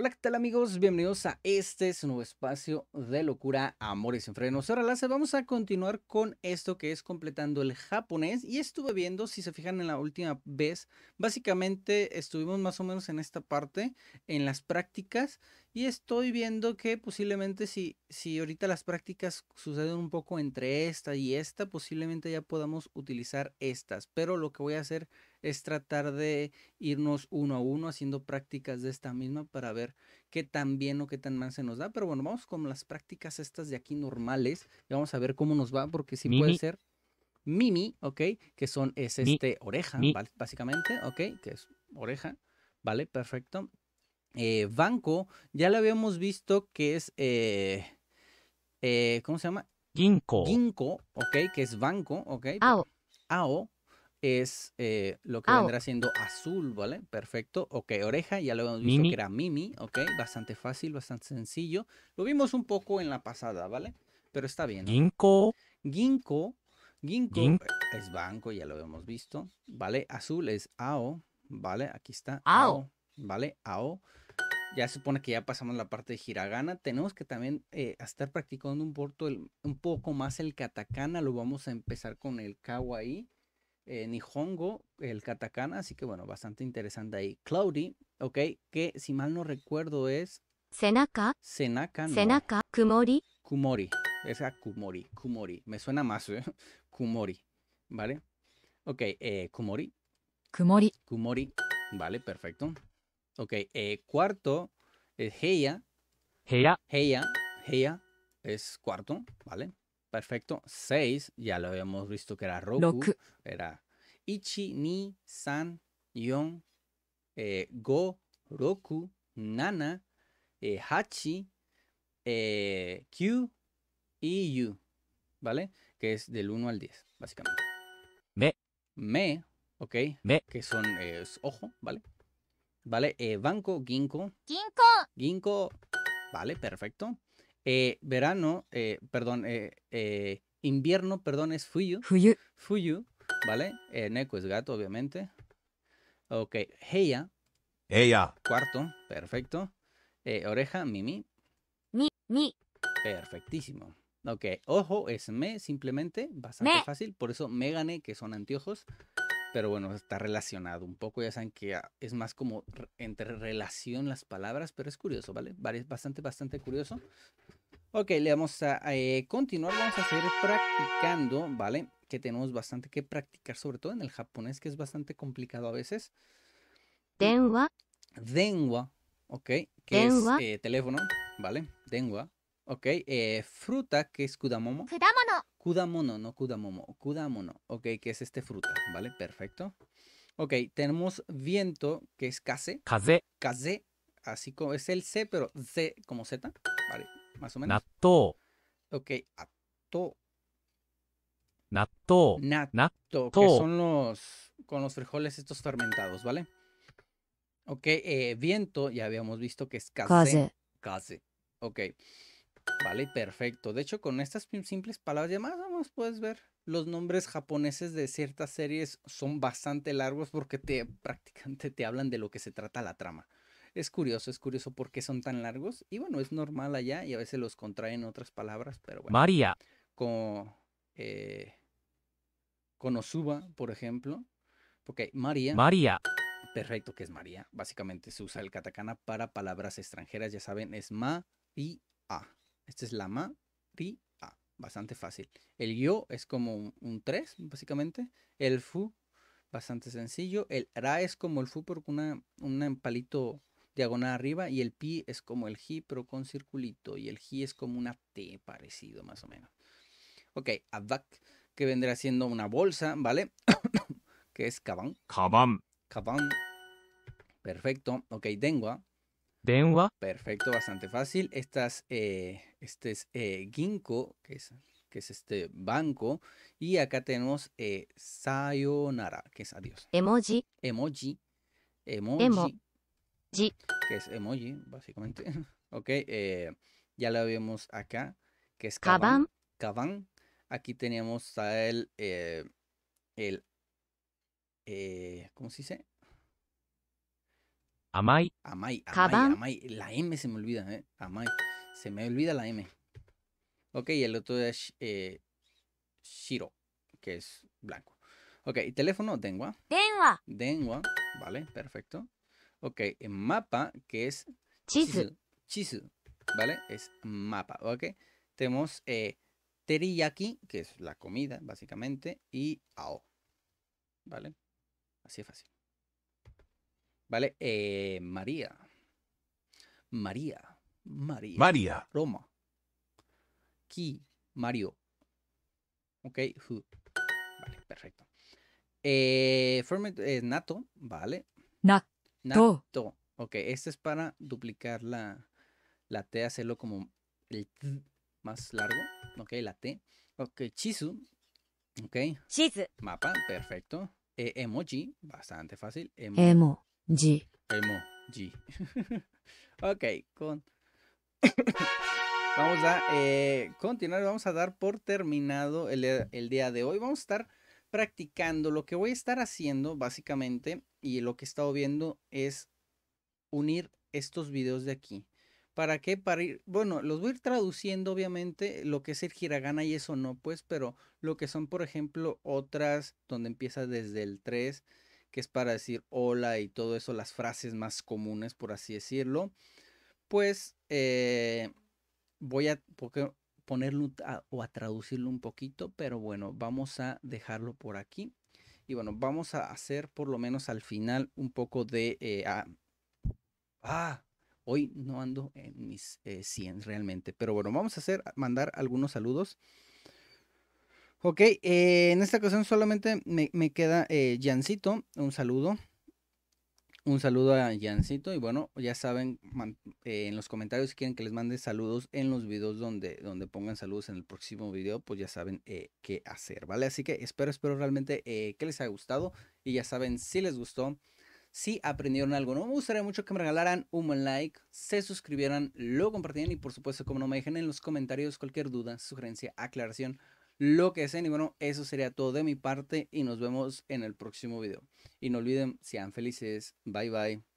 Hola, ¿qué tal amigos? Bienvenidos a este nuevo espacio de locura, amores sin frenos. Ahora Lance, vamos a continuar con esto que es completando el japonés y estuve viendo, si se fijan en la última vez, básicamente estuvimos más o menos en esta parte, en las prácticas y estoy viendo que posiblemente si, si ahorita las prácticas suceden un poco entre esta y esta, posiblemente ya podamos utilizar estas, pero lo que voy a hacer es tratar de irnos uno a uno haciendo prácticas de esta misma para ver qué tan bien o qué tan mal se nos da. Pero bueno, vamos con las prácticas estas de aquí normales y vamos a ver cómo nos va, porque si puede ser Mimi, ¿ok? Que son, es este, oreja, básicamente, ¿ok? Que es oreja, ¿vale? Perfecto. Eh, banco, ya lo habíamos visto que es, eh, eh, ¿cómo se llama? Ginkgo. Ginkgo, ok, que es banco, ok. Ao. Ao, es eh, lo que ah, vendrá siendo azul, ¿vale? Perfecto. Ok, oreja, ya lo hemos visto que era Mimi, ok. Bastante fácil, bastante sencillo. Lo vimos un poco en la pasada, ¿vale? Pero está bien. Ginko Ginkgo. Ginkgo. Eh, es banco, ya lo hemos visto, ¿vale? Azul es AO, ¿vale? Aquí está. AO. ¿Vale? AO. Ya se supone que ya pasamos la parte de hiragana. Tenemos que también eh, estar practicando un, un poco más el katakana. Lo vamos a empezar con el kawaii. Eh, Nihongo, el katakana, así que bueno, bastante interesante ahí. Cloudy, ok, que si mal no recuerdo es... Senaka. Senaka, Senaka, Kumori. Kumori, esa Kumori, Kumori, me suena más, ¿eh? Kumori, ¿vale? Ok, eh, Kumori. Kumori. Kumori, vale, perfecto. Ok, eh, cuarto es Heia. Heia. Heia, Heia es cuarto, ¿vale? Perfecto. seis, ya lo habíamos visto que era Roku. Era Ichi ni san yon eh, go roku nana eh, hachi eh, q y yu. ¿Vale? Que es del 1 al 10, básicamente. Me. Me, ok. Me. Que son es ojo, ¿vale? ¿Vale? banco, ginko, ginko, ginko Vale, perfecto. Eh, verano, eh, perdón, eh, eh, invierno, perdón, es fuyu. Fuyu. Fuyu, ¿vale? neko es gato, obviamente. Ok, ella, ella, Cuarto, perfecto. oreja, mimi. Mi, mi. Perfectísimo. Ok, ojo es me, simplemente, bastante fácil. Por eso me que son anteojos. Pero bueno, está relacionado un poco. Ya saben que ah, es más como entre relación las palabras, pero es curioso, ¿vale? Bastante, bastante curioso. Ok, le vamos a eh, continuar, vamos a seguir practicando, ¿vale? Que tenemos bastante que practicar, sobre todo en el japonés, que es bastante complicado a veces. Mm, Denwa. Denwa, ok, que es eh, teléfono, ¿vale? Denwa, ok. Eh, fruta, que es kudamomo. Kudamono. Kudamono, no kudamomo, kudamono, ok, que es este fruta, ¿vale? Perfecto. Ok, tenemos viento, que es kase. Kaze. Kaze, así como es el C, pero Z como Z, ¿vale? más o menos. Natto Ok, atto Natto Natto que son los, con los frijoles estos fermentados, ¿vale? Ok, eh, viento, ya habíamos visto que es casi. Casi. Ok. Vale, perfecto. De hecho, con estas simples palabras, más o vamos, puedes ver. Los nombres japoneses de ciertas series son bastante largos porque te prácticamente te hablan de lo que se trata la trama. Es curioso, es curioso por qué son tan largos. Y bueno, es normal allá y a veces los contraen otras palabras, pero bueno. María. Con, eh, por ejemplo. Ok, María. María. Perfecto, que es María. Básicamente se usa el katakana para palabras extranjeras, ya saben, es ma y a. Esta es la ma y a. Bastante fácil. El yo es como un 3, básicamente. El fu, bastante sencillo. El ra es como el fu, porque una, un palito diagonal arriba y el pi es como el ji, pero con circulito y el ji es como una t parecido más o menos. Ok, abak, que vendrá siendo una bolsa, ¿vale? que es kaban. Kaban. Kaban. Perfecto. Ok, dengua. Dengua. Perfecto, bastante fácil. Estas, eh, este es eh, ginkgo, que es, que es este banco. Y acá tenemos eh, sayonara, que es adiós. Emoji. Emoji. Emoji. Que es emoji, básicamente. ok, eh, ya la vimos acá, que es Kaban. cabán Aquí tenemos a eh, el, el eh, ¿cómo se dice? Amai. Amai, Amai, La M se me olvida, ¿eh? Amai. Se me olvida la M. Ok, y el otro es Shiro, que es blanco. Ok, teléfono? dengua dengua dengua vale, perfecto. Ok, mapa, que es... Chizu. Chizu, ¿vale? Es mapa, ¿ok? Tenemos eh, teriyaki, que es la comida, básicamente, y ao, ¿vale? Así es fácil. ¿Vale? Eh, María. María. María. María. Roma. Ki. Mario. Ok. Who. Vale, perfecto. Eh, format nato. Vale. Nato. To, Ok, este es para duplicar la, la T, hacerlo como el T más largo. Ok, la T. Ok, chisu, Ok. Chizu. Mapa, perfecto. Eh, emoji, bastante fácil. Emoji. Emoji. ok, con... vamos a eh, continuar, vamos a dar por terminado el, el día de hoy. Vamos a estar practicando, lo que voy a estar haciendo básicamente y lo que he estado viendo es unir estos videos de aquí. ¿Para qué? Para ir, bueno, los voy a ir traduciendo obviamente lo que es el hiragana y eso no, pues, pero lo que son, por ejemplo, otras donde empieza desde el 3, que es para decir hola y todo eso, las frases más comunes, por así decirlo, pues eh, voy a, porque ponerlo o a traducirlo un poquito, pero bueno, vamos a dejarlo por aquí. Y bueno, vamos a hacer por lo menos al final un poco de... Eh, ah, ah, hoy no ando en mis 100 eh, realmente, pero bueno, vamos a hacer, mandar algunos saludos. Ok, eh, en esta ocasión solamente me, me queda Jancito, un saludo. Un saludo a Jancito y bueno, ya saben, eh, en los comentarios si quieren que les mande saludos en los videos donde, donde pongan saludos en el próximo video, pues ya saben eh, qué hacer, ¿vale? Así que espero, espero realmente eh, que les haya gustado y ya saben, si les gustó, si aprendieron algo, no me gustaría mucho que me regalaran un buen like, se suscribieran, lo compartieran y por supuesto, como no me dejen en los comentarios cualquier duda, sugerencia, aclaración lo que sea. Y bueno, eso sería todo de mi parte y nos vemos en el próximo video. Y no olviden, sean felices. Bye bye.